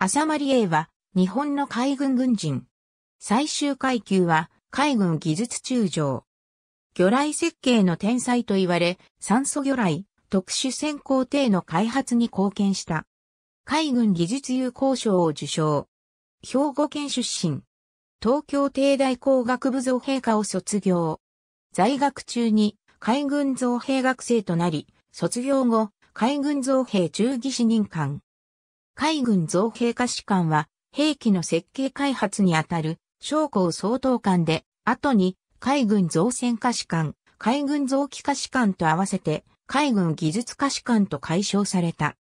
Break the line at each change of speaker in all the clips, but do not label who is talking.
浅間理恵は、日本の海軍軍人。最終階級は、海軍技術中将。魚雷設計の天才と言われ、酸素魚雷、特殊潜航艇の開発に貢献した。海軍技術有効賞を受賞。兵庫県出身。東京帝大工学部造兵科を卒業。在学中に海軍造兵学生となり、卒業後、海軍造兵中技士任官。海軍造兵科士官は、兵器の設計開発にあたる、将校総統官で、後に、海軍造船科士官、海軍造機科士官と合わせて、海軍技術科士官と解消された。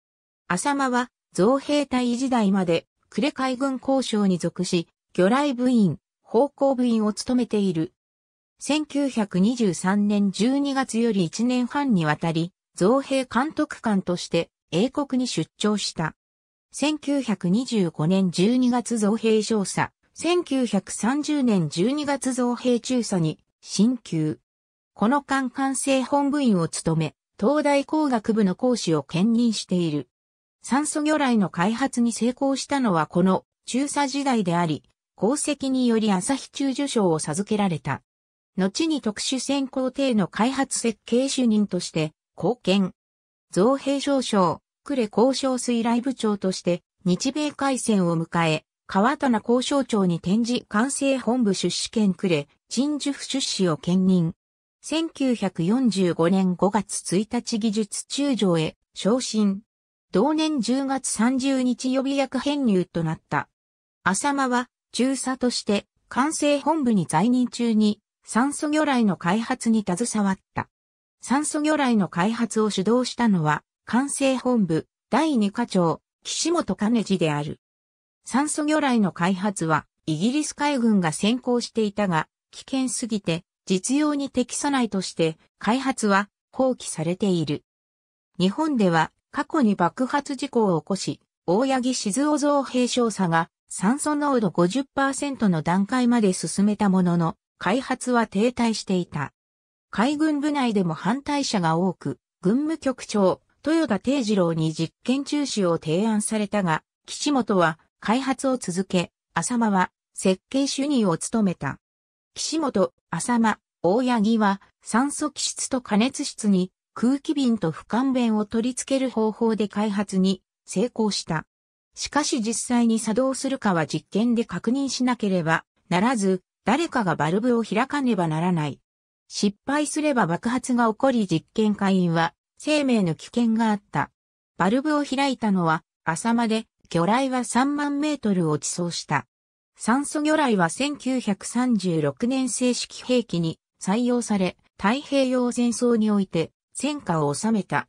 浅間は、造兵隊時代まで、呉海軍交渉に属し、魚雷部員、方向部員を務めている。1923年12月より1年半にわたり、造兵監督官として英国に出張した。1925年12月造幣少佐、1930年12月造兵中佐に、進級。この間官制本部員を務め、東大工学部の講師を兼任している。酸素魚雷の開発に成功したのはこの中佐時代であり、功績により朝日中受賞を授けられた。後に特殊潜航艇の開発設計主任として、貢献。造兵少将、レ交渉水来部長として日米海戦を迎え、川棚交渉長に転じ管制本部出資権レ、陳樹府出資を兼任。1945年5月1日技術中将へ昇進。同年10月30日予備役編入となった。浅間は中佐として管制本部に在任中に酸素魚雷の開発に携わった。酸素魚雷の開発を主導したのは管制本部、第二課長、岸本兼次である。酸素魚雷の開発は、イギリス海軍が先行していたが、危険すぎて、実用に適さないとして、開発は放棄されている。日本では、過去に爆発事故を起こし、大八木静雄造兵少佐が、酸素濃度50%の段階まで進めたものの、開発は停滞していた。海軍部内でも反対者が多く、軍務局長、豊田定次郎に実験中止を提案されたが、岸本は開発を続け、浅間は設計主任を務めた。岸本、浅間、大八木は酸素気質と加熱室に空気瓶と俯瞰弁を取り付ける方法で開発に成功した。しかし実際に作動するかは実験で確認しなければならず、誰かがバルブを開かねばならない。失敗すれば爆発が起こり実験会員は生命の危険があった。バルブを開いたのは、浅間で、魚雷は3万メートルを地層した。酸素魚雷は1936年正式兵器に採用され、太平洋戦争において戦果を収めた。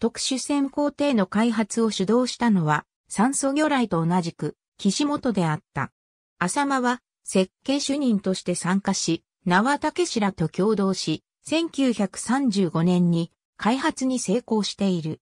特殊潜航艇の開発を主導したのは、酸素魚雷と同じく、岸本であった。浅間は、設計主任として参加し、縄竹氏らと共同し、1935年に開発に成功している。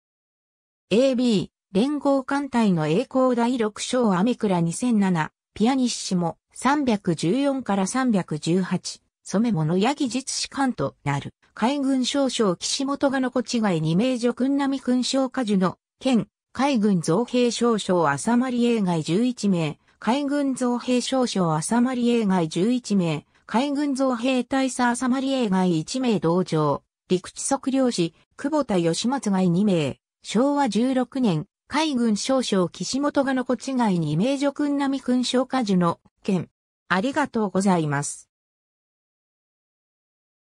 AB、連合艦隊の栄光第6章アメクラ2007、ピアニッシモ314から318、染物八木実士官となる。海軍少将岸本が残違い二名女君並勲章果樹の、県、海軍造兵少将浅まり映外11名、海軍造兵少将浅まり映外11名、海軍造兵大佐浅まり映外1名同乗。陸地測量士、久保田義松が2名、昭和16年、海軍少将岸本がのこ違いに名助君並君昇果樹の件。ありがとうございます。